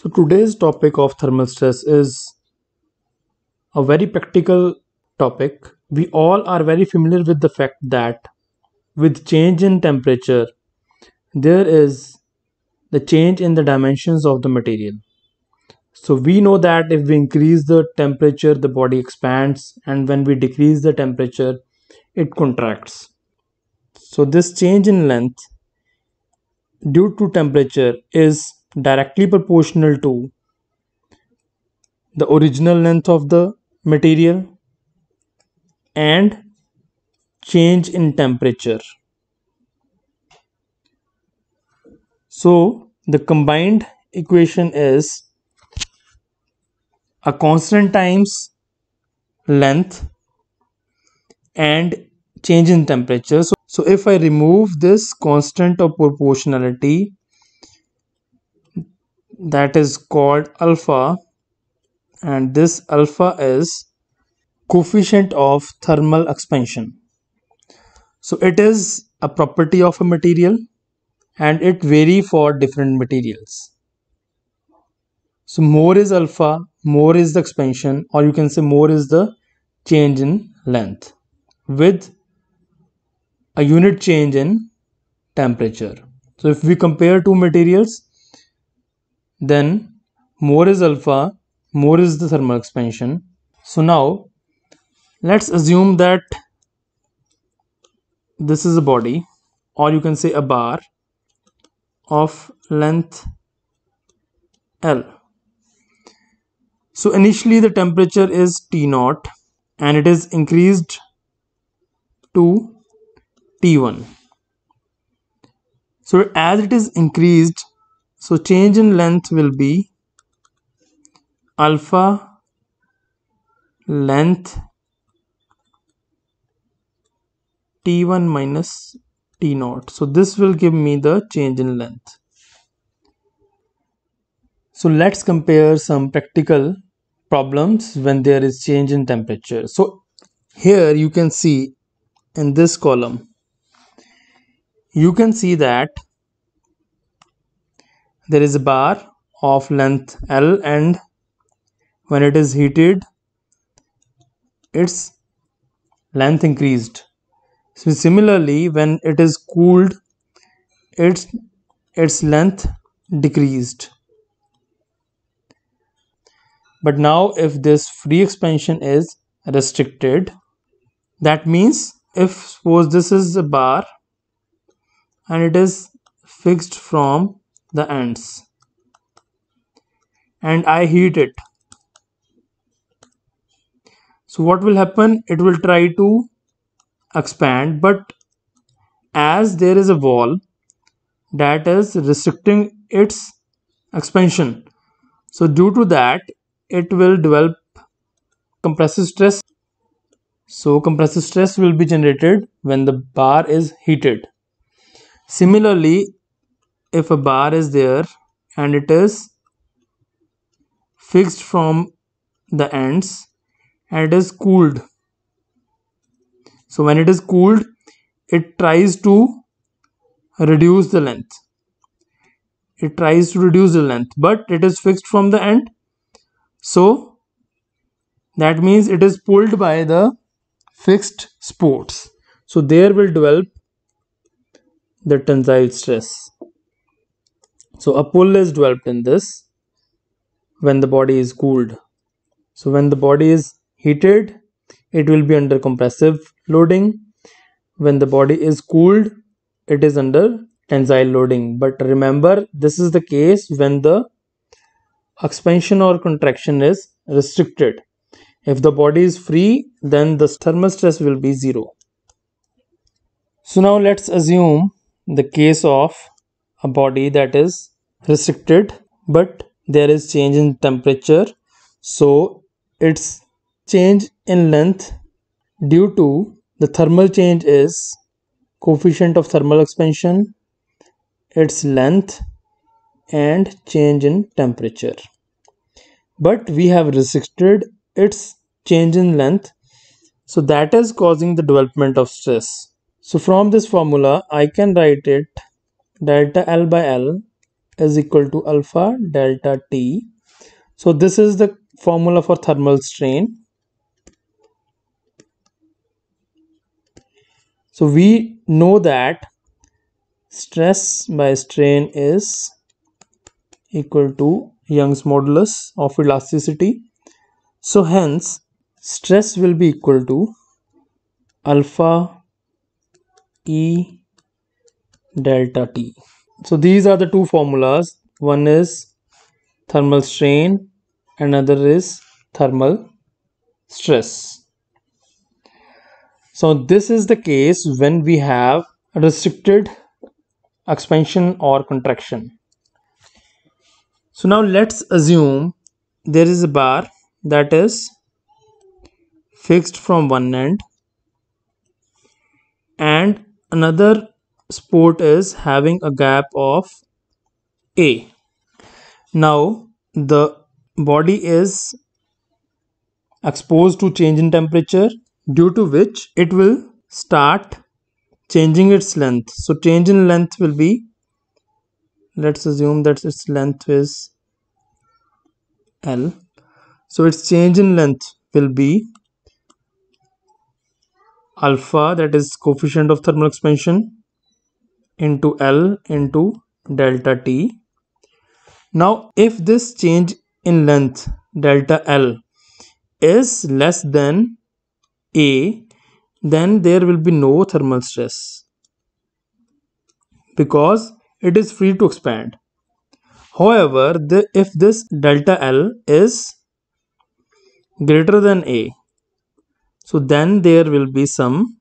So today's topic of thermal stress is a very practical topic. We all are very familiar with the fact that with change in temperature, there is the change in the dimensions of the material. So we know that if we increase the temperature, the body expands and when we decrease the temperature, it contracts. So this change in length due to temperature is directly proportional to the original length of the material and change in temperature. So the combined equation is a constant times length and change in temperature. So, so if I remove this constant of proportionality that is called alpha and this alpha is coefficient of thermal expansion so it is a property of a material and it vary for different materials so more is alpha more is the expansion or you can say more is the change in length with a unit change in temperature so if we compare two materials then more is alpha, more is the thermal expansion. So now let's assume that this is a body or you can say a bar of length L. So initially the temperature is T naught and it is increased to T1. So as it is increased so change in length will be alpha length t1 minus t naught. So this will give me the change in length. So let's compare some practical problems when there is change in temperature. So here you can see in this column, you can see that there is a bar of length L and when it is heated its length increased so similarly when it is cooled its its length decreased but now if this free expansion is restricted that means if suppose this is a bar and it is fixed from the ends and I heat it. So what will happen? It will try to expand but as there is a wall that is restricting its expansion. So due to that it will develop compressive stress. So compressive stress will be generated when the bar is heated. Similarly if a bar is there and it is fixed from the ends and it is cooled so when it is cooled it tries to reduce the length it tries to reduce the length but it is fixed from the end so that means it is pulled by the fixed supports so there will develop the tensile stress so a pull is developed in this when the body is cooled. So when the body is heated, it will be under compressive loading. When the body is cooled, it is under tensile loading. But remember, this is the case when the expansion or contraction is restricted. If the body is free, then the thermal stress will be zero. So now let's assume the case of a body that is restricted but there is change in temperature so its change in length due to the thermal change is coefficient of thermal expansion its length and change in temperature but we have restricted its change in length so that is causing the development of stress so from this formula i can write it delta L by L is equal to alpha delta T. So this is the formula for thermal strain. So we know that stress by strain is equal to Young's modulus of elasticity. So hence stress will be equal to alpha E delta T. So these are the two formulas. One is thermal strain, another is thermal stress. So this is the case when we have restricted expansion or contraction. So now let's assume there is a bar that is fixed from one end and another sport is having a gap of A. Now the body is exposed to change in temperature due to which it will start changing its length. So change in length will be let's assume that its length is L. So its change in length will be alpha that is coefficient of thermal expansion into L into delta T. Now if this change in length delta L is less than A then there will be no thermal stress because it is free to expand. However, the, if this delta L is greater than A so then there will be some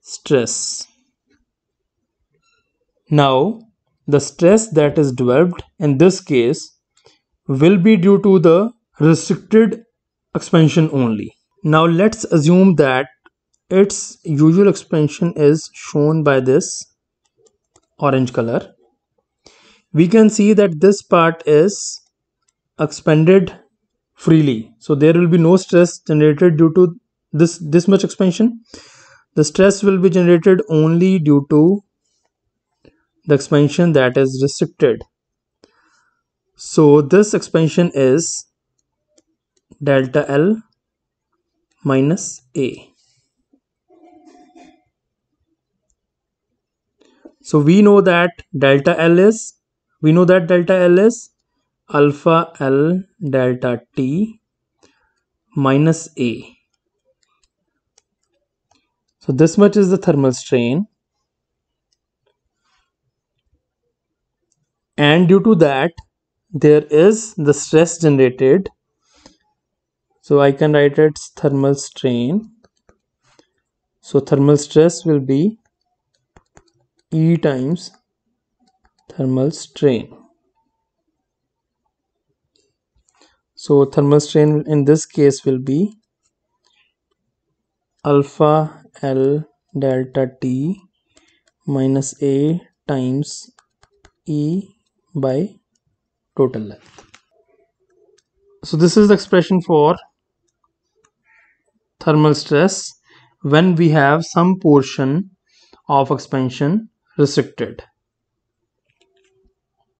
stress. Now, the stress that is developed in this case will be due to the restricted expansion only. Now, let's assume that its usual expansion is shown by this orange color. We can see that this part is expanded freely. So, there will be no stress generated due to this, this much expansion. The stress will be generated only due to the expansion that is restricted so this expansion is delta L minus A. So we know that delta L is, we know that delta L is alpha L delta T minus A. So this much is the thermal strain and due to that there is the stress generated so I can write it thermal strain so thermal stress will be E times thermal strain so thermal strain in this case will be alpha L delta T minus A times E by total length. So this is the expression for thermal stress when we have some portion of expansion restricted.